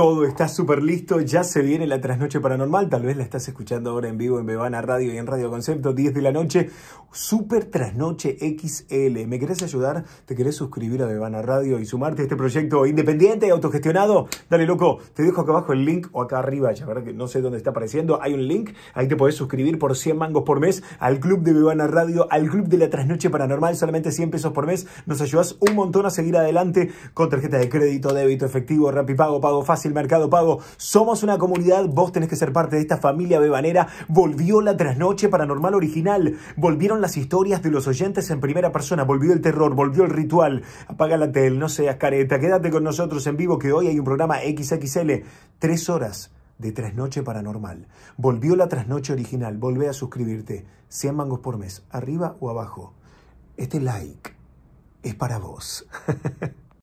Todo está súper listo, ya se viene la trasnoche paranormal, tal vez la estás escuchando ahora en vivo en Bebana Radio y en Radio Concepto, 10 de la noche, super trasnoche XL. ¿Me querés ayudar? ¿Te querés suscribir a Bebana Radio y sumarte a este proyecto independiente y autogestionado? Dale loco, te dejo acá abajo el link o acá arriba, ya verdad que no sé dónde está apareciendo, hay un link, ahí te podés suscribir por 100 mangos por mes al club de Bebana Radio, al club de la trasnoche paranormal, solamente 100 pesos por mes, nos ayudás un montón a seguir adelante con tarjetas de crédito, débito, efectivo, pago, pago fácil Mercado Pago. Somos una comunidad, vos tenés que ser parte de esta familia bebanera. Volvió la trasnoche paranormal original, volvieron las historias de los oyentes en primera persona, volvió el terror, volvió el ritual. Apaga la tele, no seas careta, quédate con nosotros en vivo que hoy hay un programa XXL, tres horas de Trasnoche Paranormal. Volvió la Trasnoche original, volvé a suscribirte. 100 mangos por mes, arriba o abajo. Este like es para vos.